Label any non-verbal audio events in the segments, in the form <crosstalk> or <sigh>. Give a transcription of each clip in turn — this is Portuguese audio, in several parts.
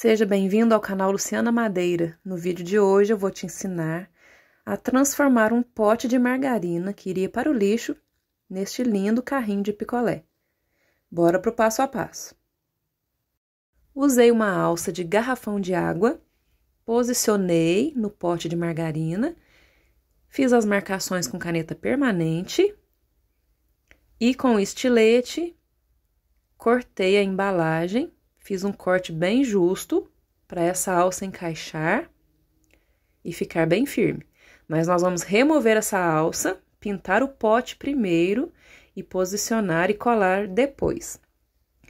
Seja bem-vindo ao canal Luciana Madeira. No vídeo de hoje eu vou te ensinar a transformar um pote de margarina que iria para o lixo neste lindo carrinho de picolé. Bora para o passo a passo. Usei uma alça de garrafão de água, posicionei no pote de margarina, fiz as marcações com caneta permanente e com estilete cortei a embalagem Fiz um corte bem justo para essa alça encaixar e ficar bem firme. Mas nós vamos remover essa alça, pintar o pote primeiro e posicionar e colar depois.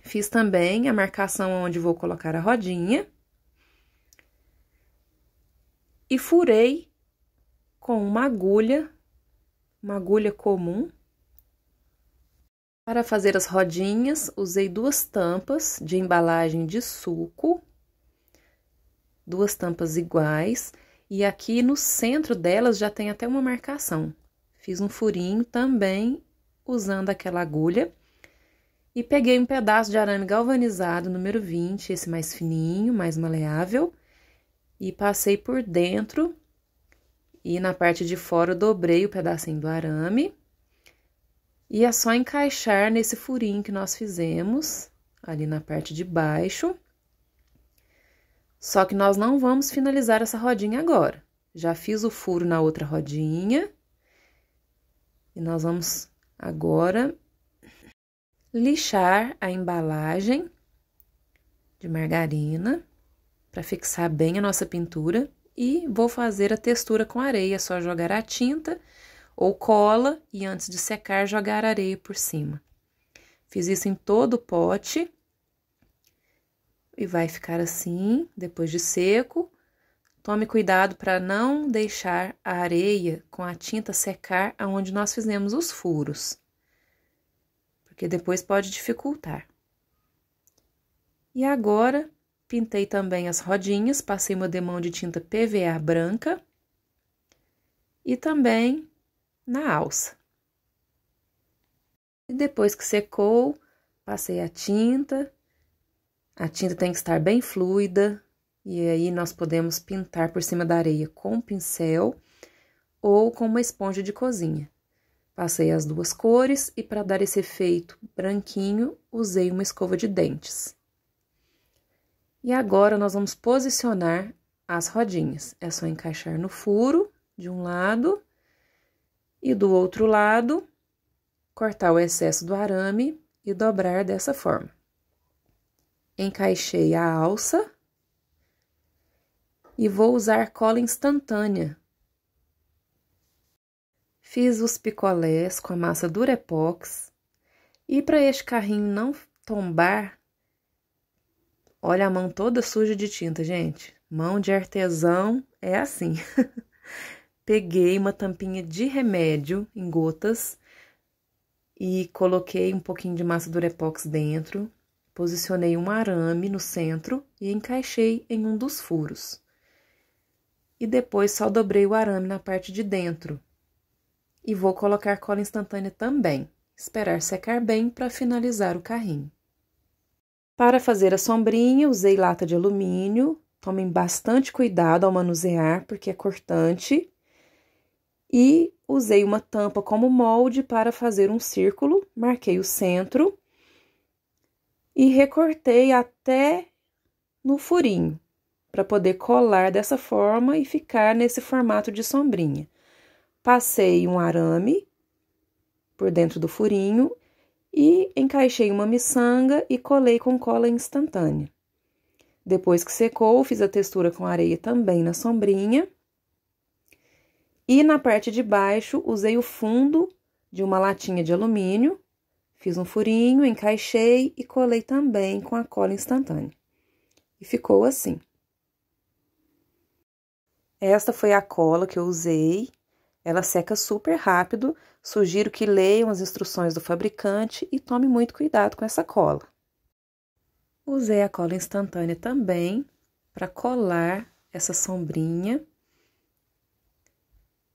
Fiz também a marcação onde vou colocar a rodinha. E furei com uma agulha, uma agulha comum, para fazer as rodinhas, usei duas tampas de embalagem de suco, duas tampas iguais, e aqui no centro delas já tem até uma marcação. Fiz um furinho também usando aquela agulha e peguei um pedaço de arame galvanizado número 20, esse mais fininho, mais maleável, e passei por dentro e na parte de fora dobrei o pedacinho do arame e é só encaixar nesse furinho que nós fizemos, ali na parte de baixo. Só que nós não vamos finalizar essa rodinha agora. Já fiz o furo na outra rodinha. E nós vamos agora lixar a embalagem de margarina para fixar bem a nossa pintura. E vou fazer a textura com areia, é só jogar a tinta ou cola e antes de secar jogar areia por cima. Fiz isso em todo o pote e vai ficar assim depois de seco. Tome cuidado para não deixar a areia com a tinta secar aonde nós fizemos os furos, porque depois pode dificultar. E agora pintei também as rodinhas, passei uma demão de tinta PVA branca e também na alça. E depois que secou, passei a tinta. A tinta tem que estar bem fluida, e aí nós podemos pintar por cima da areia com um pincel ou com uma esponja de cozinha. Passei as duas cores e para dar esse efeito branquinho, usei uma escova de dentes. E agora nós vamos posicionar as rodinhas. É só encaixar no furo de um lado e do outro lado, cortar o excesso do arame e dobrar dessa forma. Encaixei a alça e vou usar cola instantânea. Fiz os picolés com a massa durepox e para este carrinho não tombar, olha a mão toda suja de tinta, gente. Mão de artesão é assim. <laughs> peguei uma tampinha de remédio em gotas e coloquei um pouquinho de massa durepox dentro, posicionei um arame no centro e encaixei em um dos furos. E depois só dobrei o arame na parte de dentro. E vou colocar cola instantânea também, esperar secar bem para finalizar o carrinho. Para fazer a sombrinha, usei lata de alumínio. Tomem bastante cuidado ao manusear, porque é cortante e usei uma tampa como molde para fazer um círculo, marquei o centro e recortei até no furinho, para poder colar dessa forma e ficar nesse formato de sombrinha. Passei um arame por dentro do furinho e encaixei uma miçanga e colei com cola instantânea. Depois que secou, fiz a textura com areia também na sombrinha e na parte de baixo, usei o fundo de uma latinha de alumínio, fiz um furinho, encaixei e colei também com a cola instantânea. E ficou assim. Esta foi a cola que eu usei. Ela seca super rápido. Sugiro que leiam as instruções do fabricante e tome muito cuidado com essa cola. Usei a cola instantânea também para colar essa sombrinha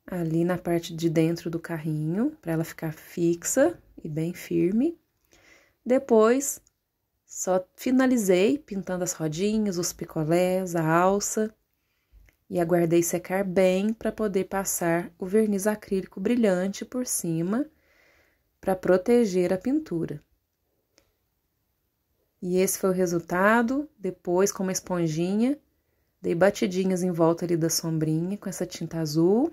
ali na parte de dentro do carrinho, para ela ficar fixa e bem firme. Depois, só finalizei pintando as rodinhas, os picolés, a alça e aguardei secar bem para poder passar o verniz acrílico brilhante por cima para proteger a pintura. E esse foi o resultado. Depois, com uma esponjinha, dei batidinhas em volta ali da sombrinha com essa tinta azul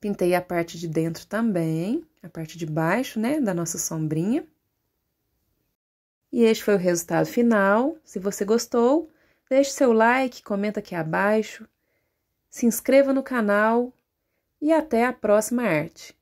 Pintei a parte de dentro também, a parte de baixo, né, da nossa sombrinha. E este foi o resultado final. Se você gostou, deixe seu like, comenta aqui abaixo, se inscreva no canal e até a próxima arte.